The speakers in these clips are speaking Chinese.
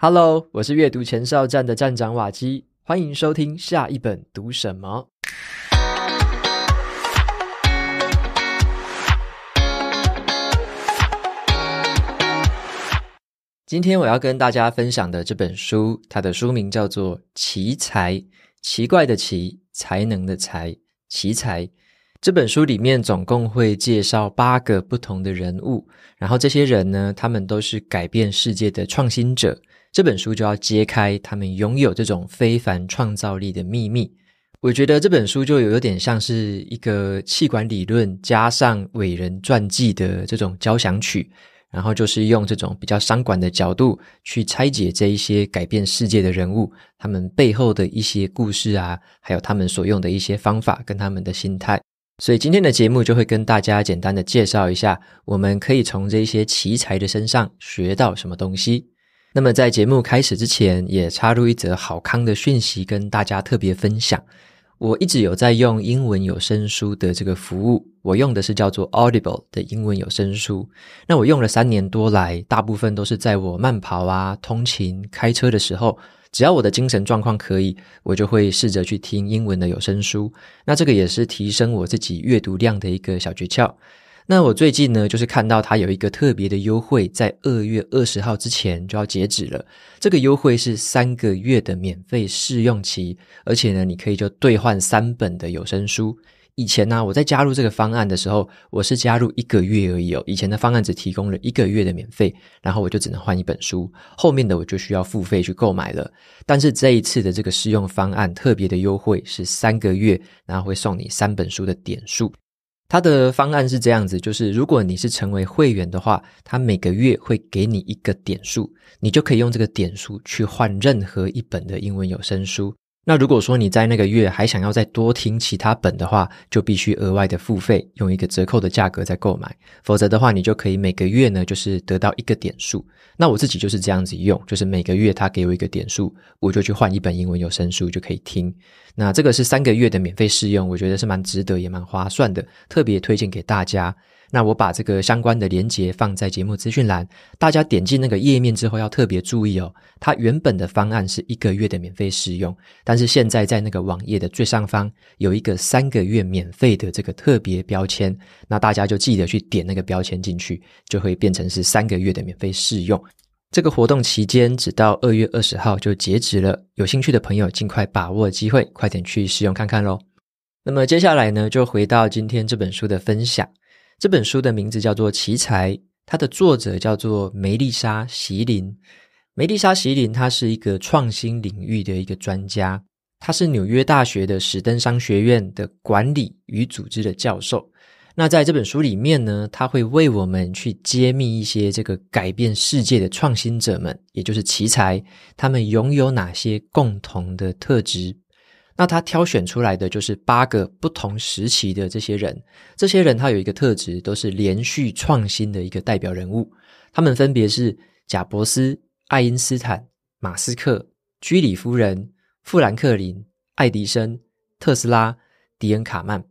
Hello，我是阅读前哨站的站长瓦基，欢迎收听下一本读什么。今天我要跟大家分享的这本书，它的书名叫做《奇才》，奇怪的奇，才能的才，奇才。这本书里面总共会介绍八个不同的人物，然后这些人呢，他们都是改变世界的创新者。这本书就要揭开他们拥有这种非凡创造力的秘密。我觉得这本书就有有点像是一个气管理论加上伟人传记的这种交响曲，然后就是用这种比较商管的角度去拆解这一些改变世界的人物他们背后的一些故事啊，还有他们所用的一些方法跟他们的心态。所以今天的节目就会跟大家简单的介绍一下，我们可以从这些奇才的身上学到什么东西。那么在节目开始之前，也插入一则好康的讯息跟大家特别分享。我一直有在用英文有声书的这个服务，我用的是叫做 Audible 的英文有声书。那我用了三年多来，大部分都是在我慢跑啊、通勤、开车的时候，只要我的精神状况可以，我就会试着去听英文的有声书。那这个也是提升我自己阅读量的一个小诀窍。那我最近呢，就是看到它有一个特别的优惠，在二月二十号之前就要截止了。这个优惠是三个月的免费试用期，而且呢，你可以就兑换三本的有声书。以前呢，我在加入这个方案的时候，我是加入一个月而已哦。以前的方案只提供了一个月的免费，然后我就只能换一本书，后面的我就需要付费去购买了。但是这一次的这个试用方案特别的优惠是三个月，然后会送你三本书的点数。他的方案是这样子，就是如果你是成为会员的话，他每个月会给你一个点数，你就可以用这个点数去换任何一本的英文有声书。那如果说你在那个月还想要再多听其他本的话，就必须额外的付费，用一个折扣的价格再购买。否则的话，你就可以每个月呢，就是得到一个点数。那我自己就是这样子用，就是每个月他给我一个点数，我就去换一本英文有声书就可以听。那这个是三个月的免费试用，我觉得是蛮值得，也蛮划算的，特别推荐给大家。那我把这个相关的链接放在节目资讯栏，大家点进那个页面之后，要特别注意哦。它原本的方案是一个月的免费试用，但是现在在那个网页的最上方有一个三个月免费的这个特别标签，那大家就记得去点那个标签进去，就会变成是三个月的免费试用。这个活动期间只到二月二十号就截止了，有兴趣的朋友尽快把握机会，快点去试用看看喽。那么接下来呢，就回到今天这本书的分享。这本书的名字叫做《奇才》，它的作者叫做梅丽莎·席琳。梅丽莎·席琳，她是一个创新领域的一个专家，她是纽约大学的史登商学院的管理与组织的教授。那在这本书里面呢，他会为我们去揭秘一些这个改变世界的创新者们，也就是奇才，他们拥有哪些共同的特质。那他挑选出来的就是八个不同时期的这些人，这些人他有一个特质，都是连续创新的一个代表人物。他们分别是：贾伯斯、爱因斯坦、马斯克、居里夫人、富兰克林、爱迪生、特斯拉、迪恩卡曼。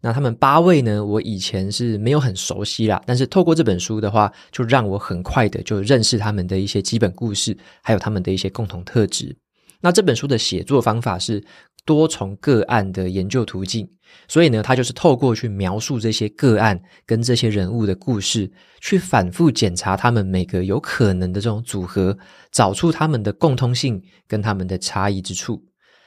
那他们八位呢，我以前是没有很熟悉啦，但是透过这本书的话，就让我很快的就认识他们的一些基本故事，还有他们的一些共同特质。那这本书的写作方法是。多重个案的研究途径，所以呢，他就是透过去描述这些个案跟这些人物的故事，去反复检查他们每个有可能的这种组合，找出他们的共通性跟他们的差异之处。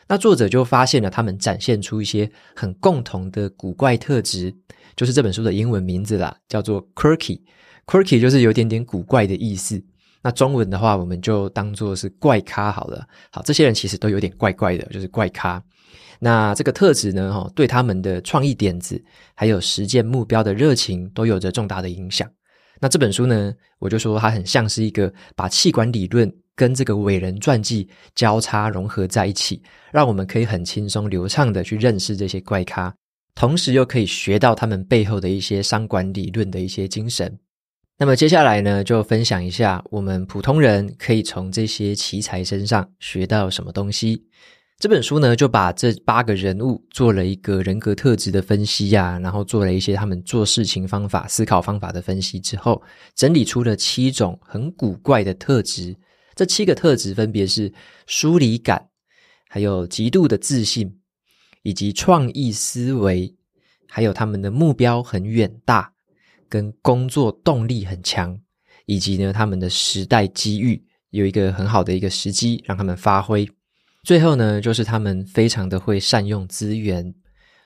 那作者就发现了，他们展现出一些很共同的古怪特质，就是这本书的英文名字啦，叫做 quirky。quirky 就是有点点古怪的意思。那中文的话，我们就当做是怪咖好了。好，这些人其实都有点怪怪的，就是怪咖。那这个特质呢，哈，对他们的创意点子还有实践目标的热情都有着重大的影响。那这本书呢，我就说它很像是一个把气管理论跟这个伟人传记交叉融合在一起，让我们可以很轻松流畅的去认识这些怪咖，同时又可以学到他们背后的一些商管理论的一些精神。那么接下来呢，就分享一下我们普通人可以从这些奇才身上学到什么东西。这本书呢，就把这八个人物做了一个人格特质的分析呀，然后做了一些他们做事情方法、思考方法的分析之后，整理出了七种很古怪的特质。这七个特质分别是疏离感，还有极度的自信，以及创意思维，还有他们的目标很远大。跟工作动力很强，以及呢他们的时代机遇有一个很好的一个时机让他们发挥。最后呢就是他们非常的会善用资源，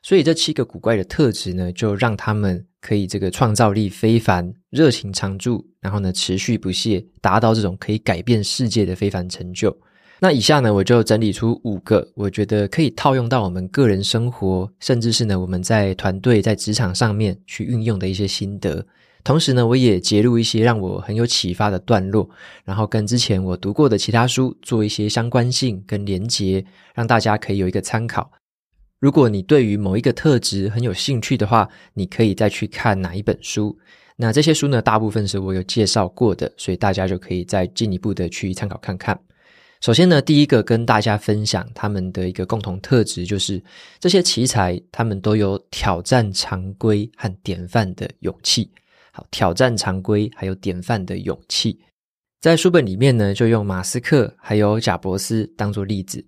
所以这七个古怪的特质呢，就让他们可以这个创造力非凡，热情常驻，然后呢持续不懈，达到这种可以改变世界的非凡成就。那以下呢，我就整理出五个，我觉得可以套用到我们个人生活，甚至是呢我们在团队、在职场上面去运用的一些心得。同时呢，我也揭露一些让我很有启发的段落，然后跟之前我读过的其他书做一些相关性跟连接，让大家可以有一个参考。如果你对于某一个特质很有兴趣的话，你可以再去看哪一本书。那这些书呢，大部分是我有介绍过的，所以大家就可以再进一步的去参考看看。首先呢，第一个跟大家分享他们的一个共同特质，就是这些奇才他们都有挑战常规和典范的勇气。好，挑战常规还有典范的勇气，在书本里面呢，就用马斯克还有贾伯斯当做例子。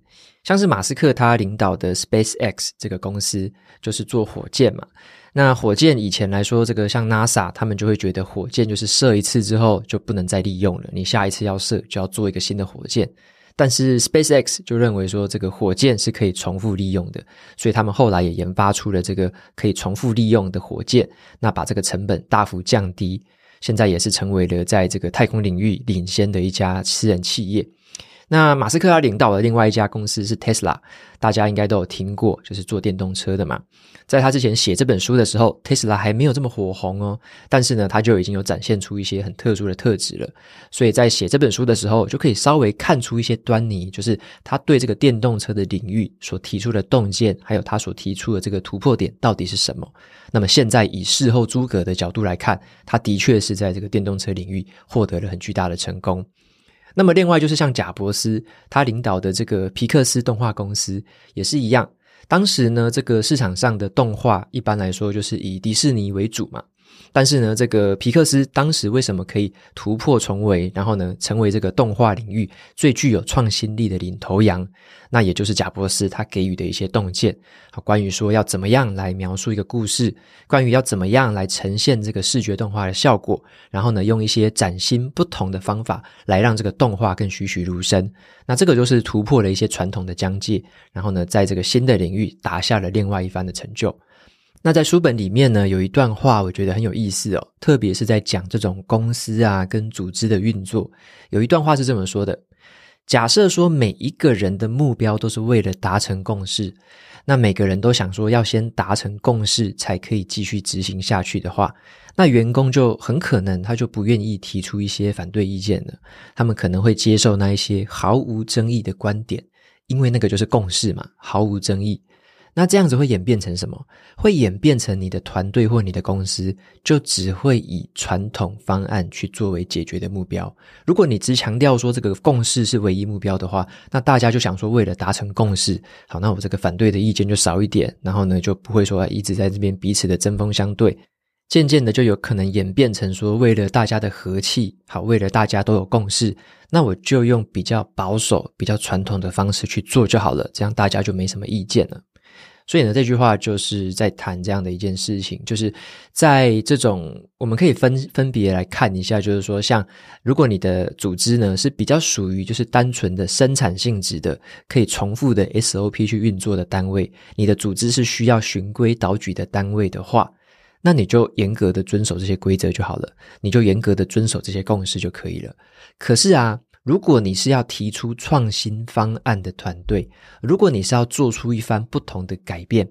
像是马斯克他领导的 SpaceX 这个公司，就是做火箭嘛。那火箭以前来说，这个像 NASA 他们就会觉得火箭就是射一次之后就不能再利用了，你下一次要射就要做一个新的火箭。但是 SpaceX 就认为说，这个火箭是可以重复利用的，所以他们后来也研发出了这个可以重复利用的火箭，那把这个成本大幅降低，现在也是成为了在这个太空领域领先的一家私人企业。那马斯克他领导的另外一家公司是 Tesla，大家应该都有听过，就是做电动车的嘛。在他之前写这本书的时候，t e s l a 还没有这么火红哦，但是呢，他就已经有展现出一些很特殊的特质了。所以在写这本书的时候，就可以稍微看出一些端倪，就是他对这个电动车的领域所提出的洞见，还有他所提出的这个突破点到底是什么。那么现在以事后诸葛的角度来看，他的确是在这个电动车领域获得了很巨大的成功。那么另外就是像贾伯斯他领导的这个皮克斯动画公司也是一样，当时呢这个市场上的动画一般来说就是以迪士尼为主嘛。但是呢，这个皮克斯当时为什么可以突破重围，然后呢成为这个动画领域最具有创新力的领头羊？那也就是贾伯斯他给予的一些洞见好，关于说要怎么样来描述一个故事，关于要怎么样来呈现这个视觉动画的效果，然后呢用一些崭新不同的方法来让这个动画更栩栩如生。那这个就是突破了一些传统的疆界，然后呢在这个新的领域打下了另外一番的成就。那在书本里面呢，有一段话我觉得很有意思哦，特别是在讲这种公司啊跟组织的运作，有一段话是这么说的：假设说每一个人的目标都是为了达成共识，那每个人都想说要先达成共识才可以继续执行下去的话，那员工就很可能他就不愿意提出一些反对意见了，他们可能会接受那一些毫无争议的观点，因为那个就是共识嘛，毫无争议。那这样子会演变成什么？会演变成你的团队或你的公司就只会以传统方案去作为解决的目标。如果你只强调说这个共识是唯一目标的话，那大家就想说，为了达成共识，好，那我这个反对的意见就少一点，然后呢就不会说一直在这边彼此的针锋相对。渐渐的就有可能演变成说，为了大家的和气，好，为了大家都有共识，那我就用比较保守、比较传统的方式去做就好了，这样大家就没什么意见了。所以呢，这句话就是在谈这样的一件事情，就是在这种我们可以分分别来看一下，就是说，像如果你的组织呢是比较属于就是单纯的生产性质的，可以重复的 SOP 去运作的单位，你的组织是需要循规蹈矩的单位的话，那你就严格的遵守这些规则就好了，你就严格的遵守这些共识就可以了。可是啊。如果你是要提出创新方案的团队，如果你是要做出一番不同的改变，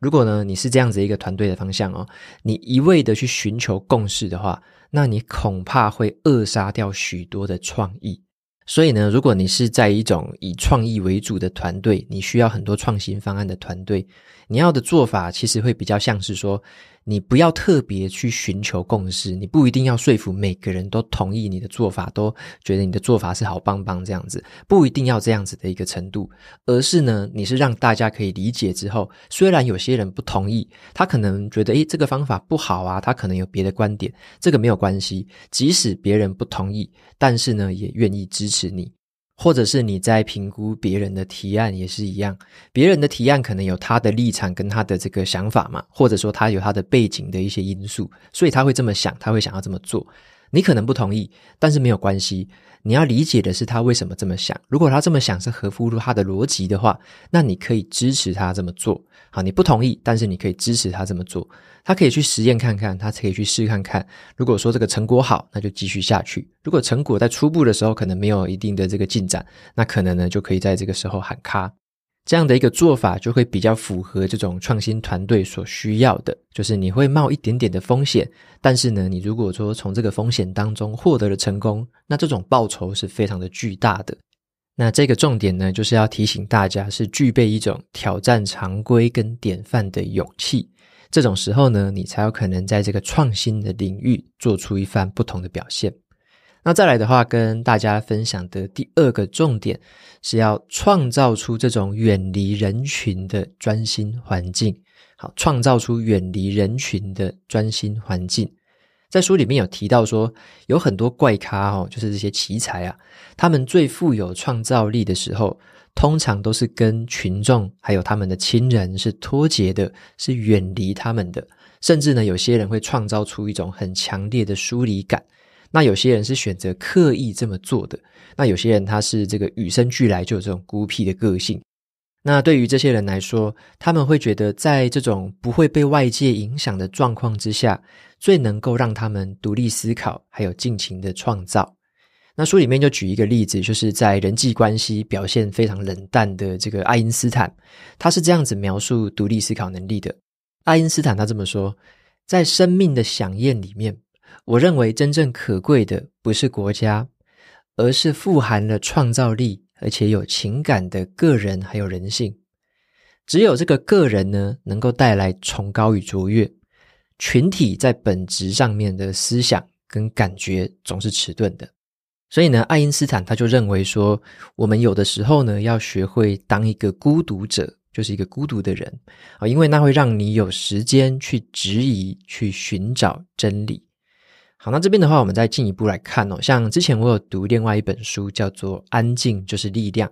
如果呢你是这样子一个团队的方向哦，你一味的去寻求共识的话，那你恐怕会扼杀掉许多的创意。所以呢，如果你是在一种以创意为主的团队，你需要很多创新方案的团队，你要的做法其实会比较像是说。你不要特别去寻求共识，你不一定要说服每个人都同意你的做法，都觉得你的做法是好棒棒这样子，不一定要这样子的一个程度，而是呢，你是让大家可以理解之后，虽然有些人不同意，他可能觉得诶这个方法不好啊，他可能有别的观点，这个没有关系，即使别人不同意，但是呢也愿意支持你。或者是你在评估别人的提案也是一样，别人的提案可能有他的立场跟他的这个想法嘛，或者说他有他的背景的一些因素，所以他会这么想，他会想要这么做。你可能不同意，但是没有关系。你要理解的是他为什么这么想。如果他这么想是合乎他的逻辑的话，那你可以支持他这么做。好，你不同意，但是你可以支持他这么做。他可以去实验看看，他可以去试看看。如果说这个成果好，那就继续下去。如果成果在初步的时候可能没有一定的这个进展，那可能呢就可以在这个时候喊卡。这样的一个做法就会比较符合这种创新团队所需要的，就是你会冒一点点的风险，但是呢，你如果说从这个风险当中获得了成功，那这种报酬是非常的巨大的。那这个重点呢，就是要提醒大家，是具备一种挑战常规跟典范的勇气，这种时候呢，你才有可能在这个创新的领域做出一番不同的表现。那再来的话，跟大家分享的第二个重点是要创造出这种远离人群的专心环境。好，创造出远离人群的专心环境，在书里面有提到说，有很多怪咖哦，就是这些奇才啊，他们最富有创造力的时候，通常都是跟群众还有他们的亲人是脱节的，是远离他们的，甚至呢，有些人会创造出一种很强烈的疏离感。那有些人是选择刻意这么做的，那有些人他是这个与生俱来就有这种孤僻的个性。那对于这些人来说，他们会觉得在这种不会被外界影响的状况之下，最能够让他们独立思考，还有尽情的创造。那书里面就举一个例子，就是在人际关系表现非常冷淡的这个爱因斯坦，他是这样子描述独立思考能力的。爱因斯坦他这么说，在生命的享宴里面。我认为真正可贵的不是国家，而是富含了创造力而且有情感的个人，还有人性。只有这个个人呢，能够带来崇高与卓越。群体在本质上面的思想跟感觉总是迟钝的，所以呢，爱因斯坦他就认为说，我们有的时候呢，要学会当一个孤独者，就是一个孤独的人啊，因为那会让你有时间去质疑，去寻找真理。好，那这边的话，我们再进一步来看哦。像之前我有读另外一本书，叫做《安静就是力量》，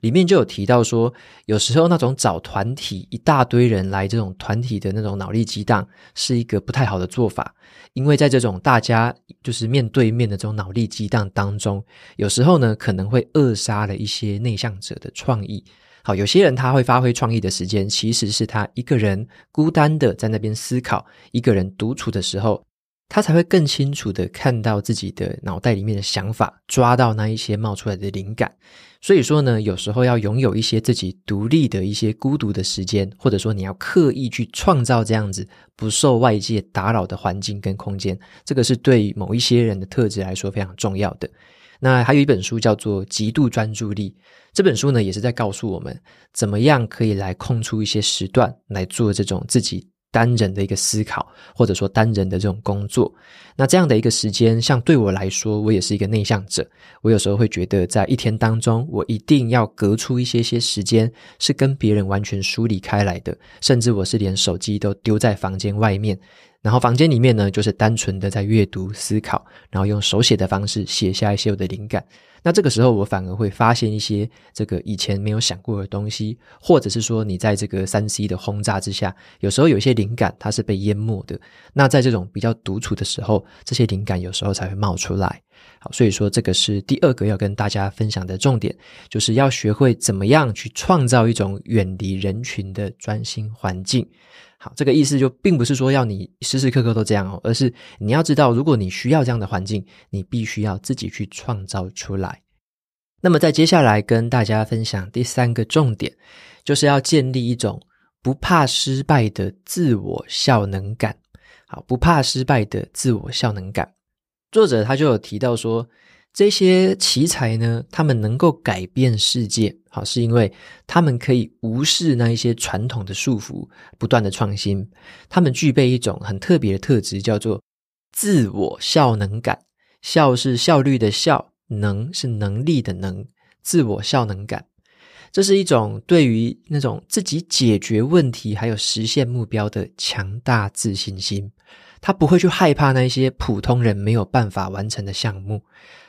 里面就有提到说，有时候那种找团体一大堆人来这种团体的那种脑力激荡，是一个不太好的做法，因为在这种大家就是面对面的这种脑力激荡当中，有时候呢可能会扼杀了一些内向者的创意。好，有些人他会发挥创意的时间，其实是他一个人孤单的在那边思考，一个人独处的时候。他才会更清楚的看到自己的脑袋里面的想法，抓到那一些冒出来的灵感。所以说呢，有时候要拥有一些自己独立的一些孤独的时间，或者说你要刻意去创造这样子不受外界打扰的环境跟空间，这个是对某一些人的特质来说非常重要的。那还有一本书叫做《极度专注力》，这本书呢也是在告诉我们，怎么样可以来空出一些时段来做这种自己。单人的一个思考，或者说单人的这种工作，那这样的一个时间，像对我来说，我也是一个内向者，我有时候会觉得，在一天当中，我一定要隔出一些些时间，是跟别人完全疏离开来的，甚至我是连手机都丢在房间外面，然后房间里面呢，就是单纯的在阅读、思考，然后用手写的方式写下一些我的灵感。那这个时候，我反而会发现一些这个以前没有想过的东西，或者是说，你在这个三 C 的轰炸之下，有时候有一些灵感它是被淹没的。那在这种比较独处的时候，这些灵感有时候才会冒出来。好，所以说这个是第二个要跟大家分享的重点，就是要学会怎么样去创造一种远离人群的专心环境。好，这个意思就并不是说要你时时刻刻都这样哦，而是你要知道，如果你需要这样的环境，你必须要自己去创造出来。那么，在接下来跟大家分享第三个重点，就是要建立一种不怕失败的自我效能感。好，不怕失败的自我效能感，作者他就有提到说。这些奇才呢，他们能够改变世界，好，是因为他们可以无视那一些传统的束缚，不断的创新。他们具备一种很特别的特质，叫做自我效能感。效是效率的效，能是能力的能。自我效能感，这是一种对于那种自己解决问题还有实现目标的强大自信心。他不会去害怕那一些普通人没有办法完成的项目。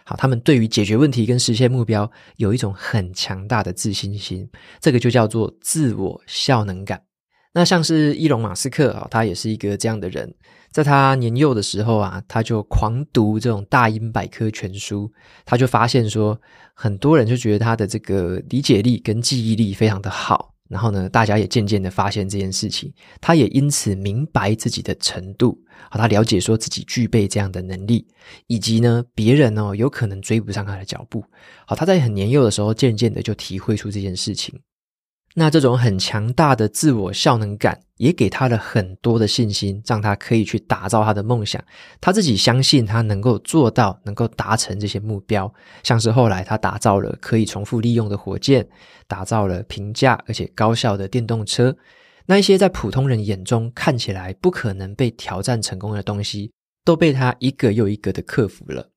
好，他们对于解决问题跟实现目标有一种很强大的自信心，这个就叫做自我效能感。那像是伊隆马斯克啊，他也是一个这样的人，在他年幼的时候啊，他就狂读这种大英百科全书，他就发现说，很多人就觉得他的这个理解力跟记忆力非常的好。然后呢，大家也渐渐的发现这件事情，他也因此明白自己的程度，好，他了解说自己具备这样的能力，以及呢，别人哦有可能追不上他的脚步，好，他在很年幼的时候渐渐的就体会出这件事情。那这种很强大的自我效能感，也给了很多的信心，让他可以去打造他的梦想。他自己相信他能够做到，能够达成这些目标。像是后来他打造了可以重复利用的火箭，打造了平价而且高效的电动车。那一些在普通人眼中看起来不可能被挑战成功的东西，都被他一个又一个的克服了。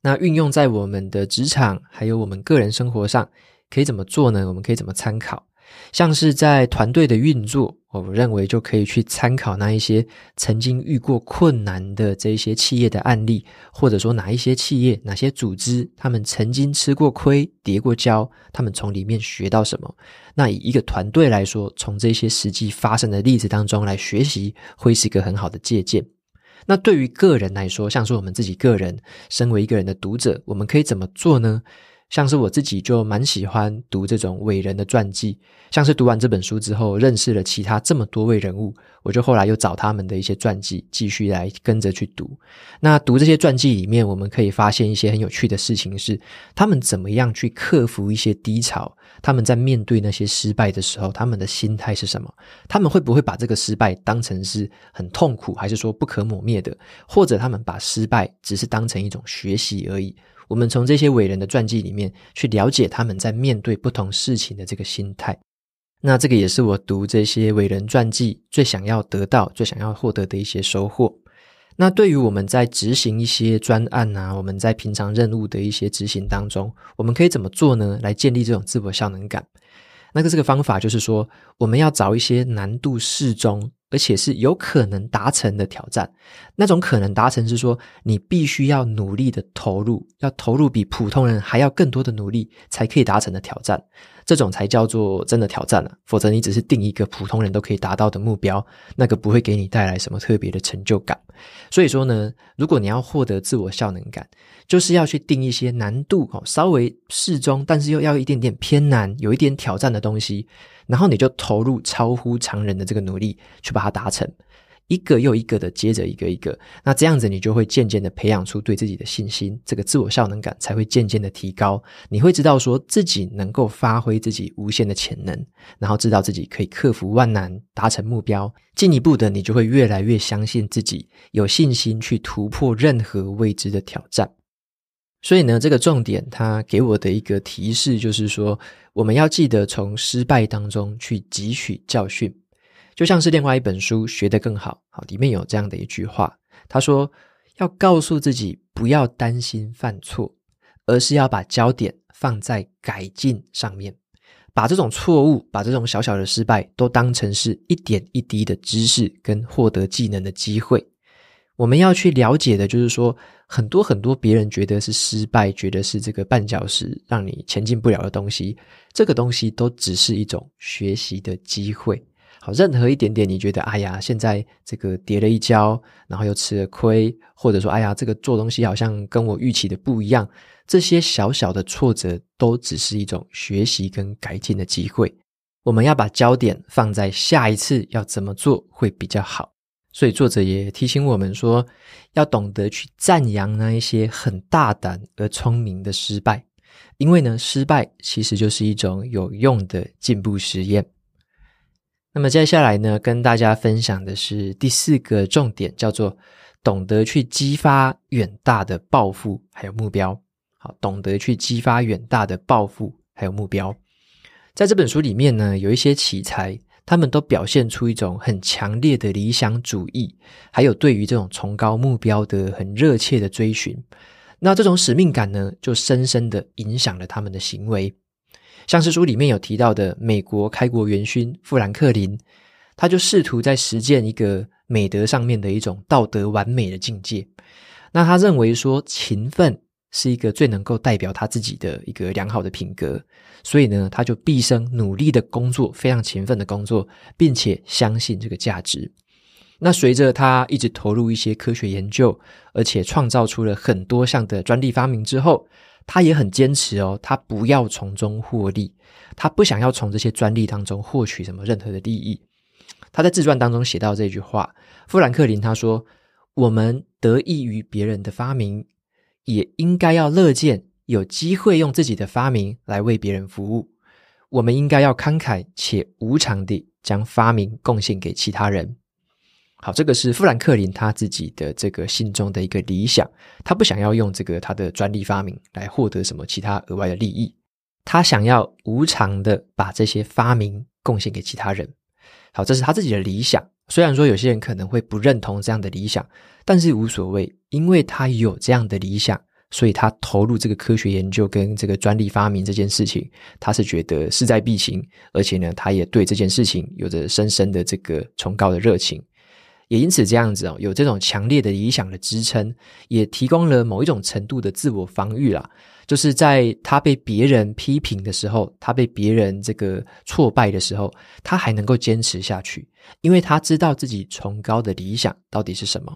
那运用在我们的职场，还有我们个人生活上，可以怎么做呢？我们可以怎么参考？像是在团队的运作，我认为就可以去参考那一些曾经遇过困难的这一些企业的案例，或者说哪一些企业、哪些组织，他们曾经吃过亏、跌过跤，他们从里面学到什么。那以一个团队来说，从这些实际发生的例子当中来学习，会是一个很好的借鉴。那对于个人来说，像是我们自己个人，身为一个人的读者，我们可以怎么做呢？像是我自己就蛮喜欢读这种伟人的传记，像是读完这本书之后，认识了其他这么多位人物，我就后来又找他们的一些传记继续来跟着去读。那读这些传记里面，我们可以发现一些很有趣的事情是，他们怎么样去克服一些低潮，他们在面对那些失败的时候，他们的心态是什么？他们会不会把这个失败当成是很痛苦，还是说不可磨灭的？或者他们把失败只是当成一种学习而已？我们从这些伟人的传记里面去了解他们在面对不同事情的这个心态，那这个也是我读这些伟人传记最想要得到、最想要获得的一些收获。那对于我们在执行一些专案啊，我们在平常任务的一些执行当中，我们可以怎么做呢？来建立这种自我效能感？那个这个方法就是说，我们要找一些难度适中。而且是有可能达成的挑战，那种可能达成是说，你必须要努力的投入，要投入比普通人还要更多的努力，才可以达成的挑战。这种才叫做真的挑战了，否则你只是定一个普通人都可以达到的目标，那个不会给你带来什么特别的成就感。所以说呢，如果你要获得自我效能感，就是要去定一些难度哦，稍微适中，但是又要一点点偏难，有一点挑战的东西，然后你就投入超乎常人的这个努力去把它达成。一个又一个的，接着一个一个，那这样子你就会渐渐的培养出对自己的信心，这个自我效能感才会渐渐的提高。你会知道说自己能够发挥自己无限的潜能，然后知道自己可以克服万难达成目标。进一步的，你就会越来越相信自己，有信心去突破任何未知的挑战。所以呢，这个重点它给我的一个提示就是说，我们要记得从失败当中去汲取教训。就像是另外一本书学得更好，好，里面有这样的一句话，他说：“要告诉自己不要担心犯错，而是要把焦点放在改进上面，把这种错误，把这种小小的失败，都当成是一点一滴的知识跟获得技能的机会。我们要去了解的就是说，很多很多别人觉得是失败，觉得是这个绊脚石，让你前进不了的东西，这个东西都只是一种学习的机会。”好，任何一点点，你觉得，哎呀，现在这个跌了一跤，然后又吃了亏，或者说，哎呀，这个做东西好像跟我预期的不一样，这些小小的挫折都只是一种学习跟改进的机会。我们要把焦点放在下一次要怎么做会比较好。所以，作者也提醒我们说，要懂得去赞扬那一些很大胆而聪明的失败，因为呢，失败其实就是一种有用的进步实验。那么接下来呢，跟大家分享的是第四个重点，叫做懂得去激发远大的抱负还有目标。好，懂得去激发远大的抱负还有目标，在这本书里面呢，有一些奇才，他们都表现出一种很强烈的理想主义，还有对于这种崇高目标的很热切的追寻。那这种使命感呢，就深深的影响了他们的行为。像是书里面有提到的，美国开国元勋富兰克林，他就试图在实践一个美德上面的一种道德完美的境界。那他认为说，勤奋是一个最能够代表他自己的一个良好的品格，所以呢，他就毕生努力的工作，非常勤奋的工作，并且相信这个价值。那随着他一直投入一些科学研究，而且创造出了很多项的专利发明之后。他也很坚持哦，他不要从中获利，他不想要从这些专利当中获取什么任何的利益。他在自传当中写到这句话：，富兰克林他说，我们得益于别人的发明，也应该要乐见有机会用自己的发明来为别人服务。我们应该要慷慨且无偿地将发明贡献给其他人。好，这个是富兰克林他自己的这个心中的一个理想，他不想要用这个他的专利发明来获得什么其他额外的利益，他想要无偿的把这些发明贡献给其他人。好，这是他自己的理想。虽然说有些人可能会不认同这样的理想，但是无所谓，因为他有这样的理想，所以他投入这个科学研究跟这个专利发明这件事情，他是觉得势在必行，而且呢，他也对这件事情有着深深的这个崇高的热情。也因此这样子哦，有这种强烈的理想的支撑，也提供了某一种程度的自我防御啦。就是在他被别人批评的时候，他被别人这个挫败的时候，他还能够坚持下去，因为他知道自己崇高的理想到底是什么。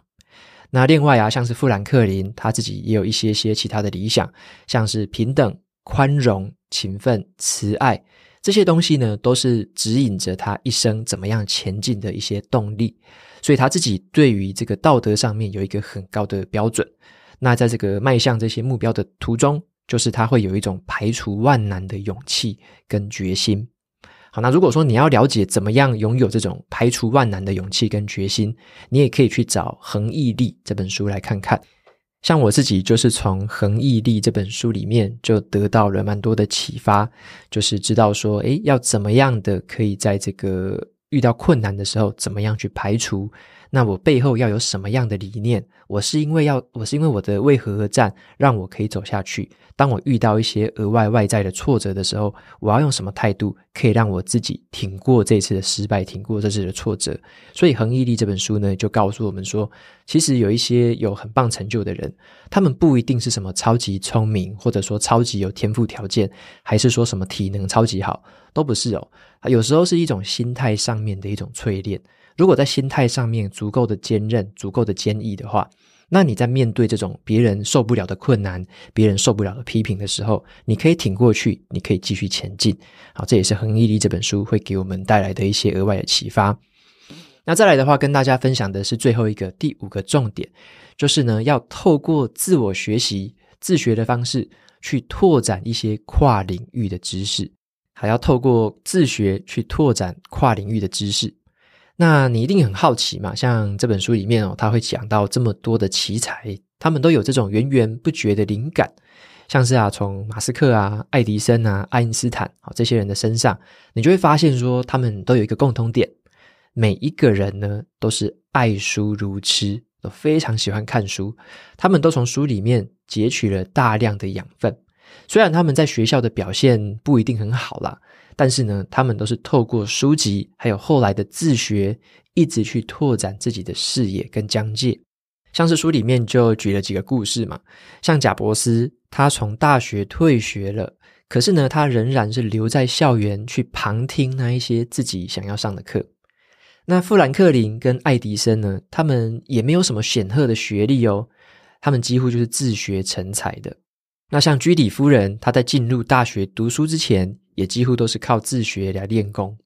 那另外啊，像是富兰克林他自己也有一些些其他的理想，像是平等、宽容、勤奋、慈爱。这些东西呢，都是指引着他一生怎么样前进的一些动力，所以他自己对于这个道德上面有一个很高的标准。那在这个迈向这些目标的途中，就是他会有一种排除万难的勇气跟决心。好，那如果说你要了解怎么样拥有这种排除万难的勇气跟决心，你也可以去找《恒毅力》这本书来看看。像我自己就是从《恒毅力》这本书里面就得到了蛮多的启发，就是知道说，诶，要怎么样的可以在这个遇到困难的时候，怎么样去排除。那我背后要有什么样的理念？我是因为要，我是因为我的为何而战，让我可以走下去。当我遇到一些额外外在的挫折的时候，我要用什么态度可以让我自己挺过这次的失败，挺过这次的挫折？所以，《恒毅力》这本书呢，就告诉我们说，其实有一些有很棒成就的人，他们不一定是什么超级聪明，或者说超级有天赋条件，还是说什么体能超级好，都不是哦。有时候是一种心态上面的一种淬炼。如果在心态上面足够的坚韧、足够的坚毅的话，那你在面对这种别人受不了的困难、别人受不了的批评的时候，你可以挺过去，你可以继续前进。好，这也是《恒毅力》这本书会给我们带来的一些额外的启发。那再来的话，跟大家分享的是最后一个第五个重点，就是呢，要透过自我学习、自学的方式去拓展一些跨领域的知识，还要透过自学去拓展跨领域的知识。那你一定很好奇嘛？像这本书里面哦，他会讲到这么多的奇才，他们都有这种源源不绝的灵感。像是啊，从马斯克啊、爱迪生啊、爱因斯坦啊这些人的身上，你就会发现说，他们都有一个共通点：每一个人呢，都是爱书如痴，都非常喜欢看书。他们都从书里面截取了大量的养分。虽然他们在学校的表现不一定很好啦，但是呢，他们都是透过书籍，还有后来的自学，一直去拓展自己的视野跟疆界。像是书里面就举了几个故事嘛，像贾伯斯，他从大学退学了，可是呢，他仍然是留在校园去旁听那一些自己想要上的课。那富兰克林跟爱迪生呢，他们也没有什么显赫的学历哦，他们几乎就是自学成才的。那像居里夫人，她在进入大学读书之前，也几乎都是靠自学来练功。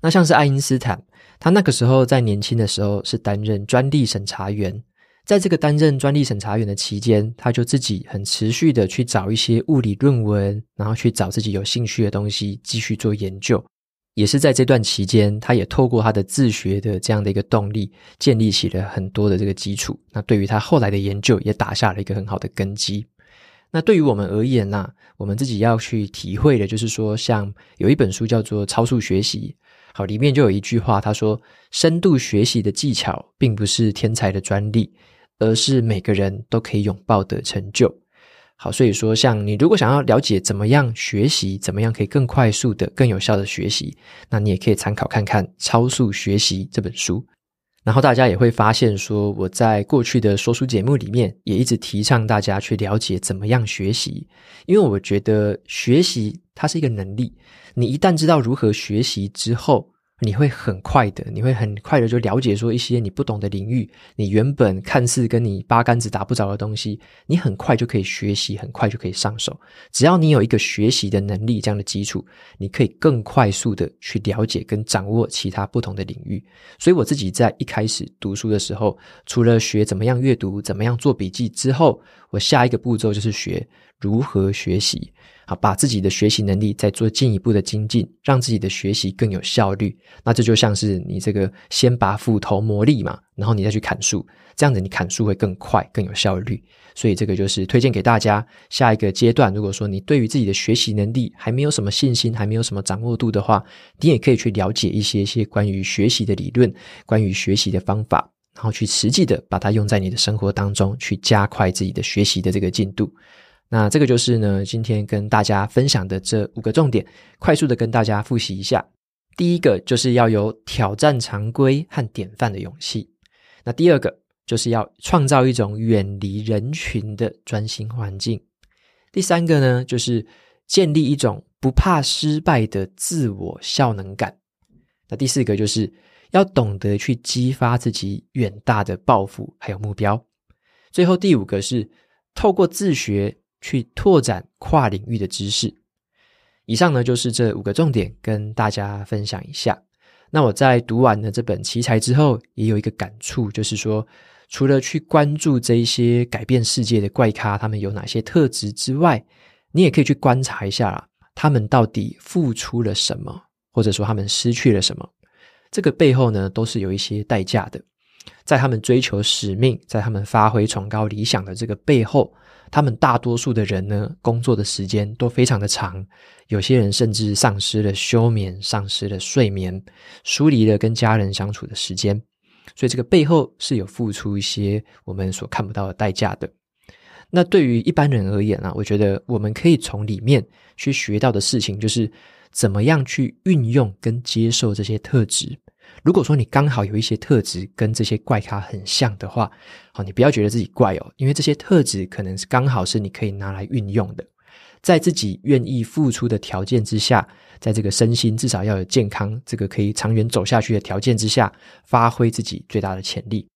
那像是爱因斯坦，他那个时候在年轻的时候是担任专利审查员，在这个担任专利审查员的期间，他就自己很持续的去找一些物理论文，然后去找自己有兴趣的东西继续做研究。也是在这段期间，他也透过他的自学的这样的一个动力，建立起了很多的这个基础。那对于他后来的研究，也打下了一个很好的根基。那对于我们而言呢，我们自己要去体会的，就是说，像有一本书叫做《超速学习》，好，里面就有一句话，他说：“深度学习的技巧并不是天才的专利，而是每个人都可以拥抱的成就。”好，所以说，像你如果想要了解怎么样学习，怎么样可以更快速的、更有效的学习，那你也可以参考看看《超速学习》这本书。然后大家也会发现，说我在过去的说书节目里面也一直提倡大家去了解怎么样学习，因为我觉得学习它是一个能力，你一旦知道如何学习之后。你会很快的，你会很快的就了解说一些你不懂的领域，你原本看似跟你八竿子打不着的东西，你很快就可以学习，很快就可以上手。只要你有一个学习的能力这样的基础，你可以更快速的去了解跟掌握其他不同的领域。所以我自己在一开始读书的时候，除了学怎么样阅读、怎么样做笔记之后，我下一个步骤就是学。如何学习？好，把自己的学习能力再做进一步的精进，让自己的学习更有效率。那这就像是你这个先把斧头磨利嘛，然后你再去砍树，这样子你砍树会更快、更有效率。所以这个就是推荐给大家下一个阶段。如果说你对于自己的学习能力还没有什么信心，还没有什么掌握度的话，你也可以去了解一些些关于学习的理论、关于学习的方法，然后去实际的把它用在你的生活当中，去加快自己的学习的这个进度。那这个就是呢，今天跟大家分享的这五个重点，快速的跟大家复习一下。第一个就是要有挑战常规和典范的勇气。那第二个就是要创造一种远离人群的专心环境。第三个呢，就是建立一种不怕失败的自我效能感。那第四个就是要懂得去激发自己远大的抱负还有目标。最后第五个是透过自学。去拓展跨领域的知识。以上呢就是这五个重点，跟大家分享一下。那我在读完了这本奇才之后，也有一个感触，就是说，除了去关注这一些改变世界的怪咖，他们有哪些特质之外，你也可以去观察一下，他们到底付出了什么，或者说他们失去了什么。这个背后呢，都是有一些代价的。在他们追求使命，在他们发挥崇高理想的这个背后。他们大多数的人呢，工作的时间都非常的长，有些人甚至丧失了休眠、丧失了睡眠、疏离了跟家人相处的时间，所以这个背后是有付出一些我们所看不到的代价的。那对于一般人而言呢，我觉得我们可以从里面去学到的事情，就是怎么样去运用跟接受这些特质。如果说你刚好有一些特质跟这些怪咖很像的话，好，你不要觉得自己怪哦，因为这些特质可能是刚好是你可以拿来运用的，在自己愿意付出的条件之下，在这个身心至少要有健康，这个可以长远走下去的条件之下，发挥自己最大的潜力。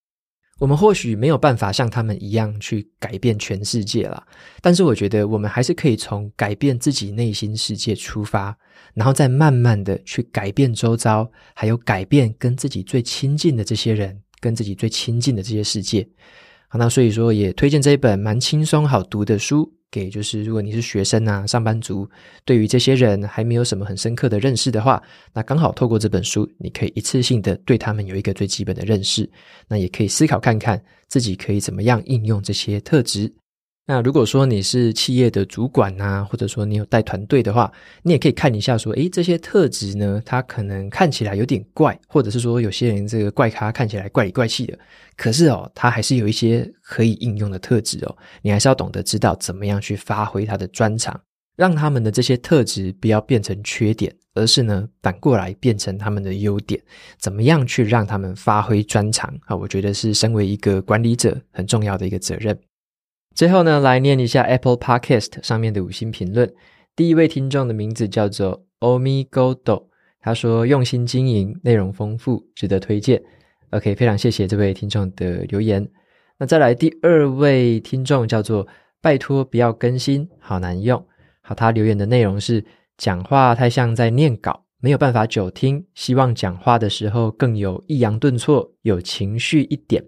我们或许没有办法像他们一样去改变全世界了，但是我觉得我们还是可以从改变自己内心世界出发，然后再慢慢的去改变周遭，还有改变跟自己最亲近的这些人，跟自己最亲近的这些世界。好，那所以说也推荐这一本蛮轻松好读的书给，就是如果你是学生啊、上班族，对于这些人还没有什么很深刻的认识的话，那刚好透过这本书，你可以一次性的对他们有一个最基本的认识，那也可以思考看看自己可以怎么样应用这些特质。那如果说你是企业的主管呐，或者说你有带团队的话，你也可以看一下说，诶，这些特质呢，它可能看起来有点怪，或者是说有些人这个怪咖看起来怪里怪气的，可是哦，他还是有一些可以应用的特质哦，你还是要懂得知道怎么样去发挥他的专长，让他们的这些特质不要变成缺点，而是呢反过来变成他们的优点，怎么样去让他们发挥专长啊？我觉得是身为一个管理者很重要的一个责任。最后呢，来念一下 Apple Podcast 上面的五星评论。第一位听众的名字叫做 Omigodo，他说用心经营，内容丰富，值得推荐。OK，非常谢谢这位听众的留言。那再来第二位听众叫做拜托不要更新，好难用。好，他留言的内容是讲话太像在念稿，没有办法久听。希望讲话的时候更有抑扬顿挫，有情绪一点。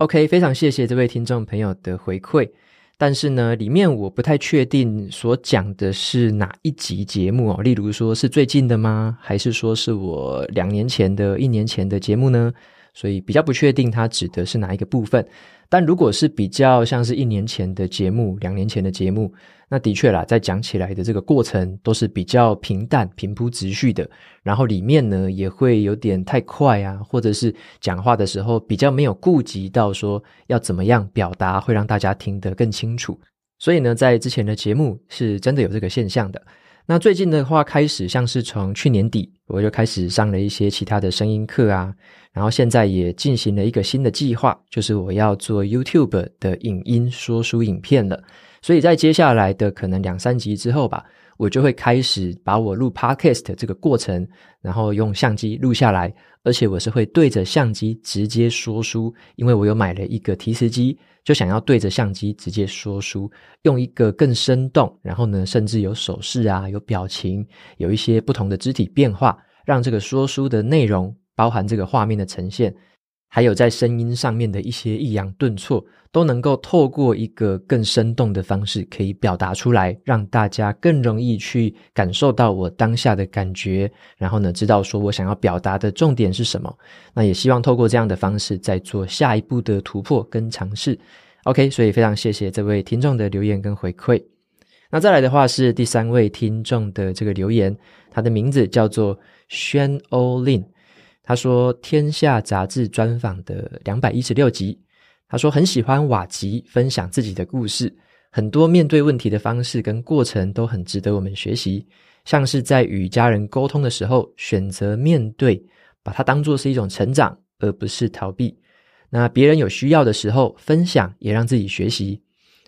OK，非常谢谢这位听众朋友的回馈，但是呢，里面我不太确定所讲的是哪一集节目哦，例如说是最近的吗？还是说是我两年前的、一年前的节目呢？所以比较不确定它指的是哪一个部分，但如果是比较像是一年前的节目、两年前的节目，那的确啦，在讲起来的这个过程都是比较平淡、平铺直叙的，然后里面呢也会有点太快啊，或者是讲话的时候比较没有顾及到说要怎么样表达会让大家听得更清楚，所以呢，在之前的节目是真的有这个现象的。那最近的话，开始像是从去年底，我就开始上了一些其他的声音课啊，然后现在也进行了一个新的计划，就是我要做 YouTube 的影音说书影片了，所以在接下来的可能两三集之后吧。我就会开始把我录 podcast 这个过程，然后用相机录下来，而且我是会对着相机直接说书，因为我有买了一个提词机，就想要对着相机直接说书，用一个更生动，然后呢，甚至有手势啊，有表情，有一些不同的肢体变化，让这个说书的内容包含这个画面的呈现。还有在声音上面的一些抑扬顿挫，都能够透过一个更生动的方式可以表达出来，让大家更容易去感受到我当下的感觉。然后呢，知道说我想要表达的重点是什么。那也希望透过这样的方式，再做下一步的突破跟尝试。OK，所以非常谢谢这位听众的留言跟回馈。那再来的话是第三位听众的这个留言，他的名字叫做宣欧令。他说《天下》杂志专访的两百一十六集，他说很喜欢瓦吉分享自己的故事，很多面对问题的方式跟过程都很值得我们学习，像是在与家人沟通的时候选择面对，把它当做是一种成长而不是逃避。那别人有需要的时候分享，也让自己学习。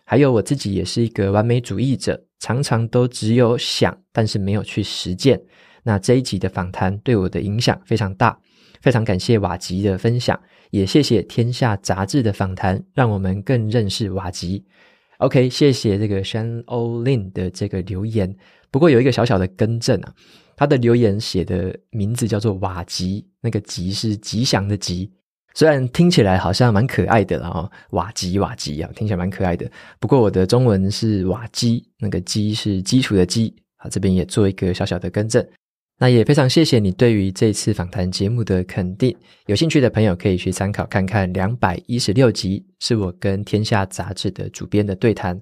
还有我自己也是一个完美主义者，常常都只有想，但是没有去实践。那这一集的访谈对我的影响非常大。非常感谢瓦吉的分享，也谢谢天下杂志的访谈，让我们更认识瓦吉。OK，谢谢这个 Shan O Lin 的这个留言。不过有一个小小的更正啊，他的留言写的名字叫做瓦吉，那个吉是吉祥的吉，虽然听起来好像蛮可爱的，然后瓦吉瓦吉啊，听起来蛮可爱的。不过我的中文是瓦基，那个基是基础的基。好，这边也做一个小小的更正。那也非常谢谢你对于这次访谈节目的肯定。有兴趣的朋友可以去参考看看，两百一十六集是我跟天下杂志的主编的对谈。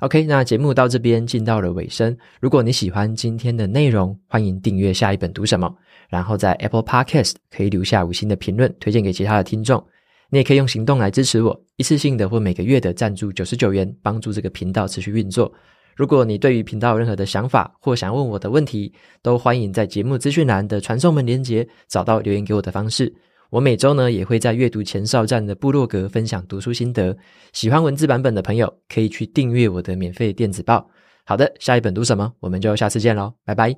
OK，那节目到这边进到了尾声。如果你喜欢今天的内容，欢迎订阅下一本读什么，然后在 Apple Podcast 可以留下五星的评论，推荐给其他的听众。你也可以用行动来支持我，一次性的或每个月的赞助九十九元，帮助这个频道持续运作。如果你对于频道有任何的想法或想问我的问题，都欢迎在节目资讯栏的传送门连接找到留言给我的方式。我每周呢也会在阅读前哨站的部落格分享读书心得，喜欢文字版本的朋友可以去订阅我的免费电子报。好的，下一本读什么？我们就下次见喽，拜拜。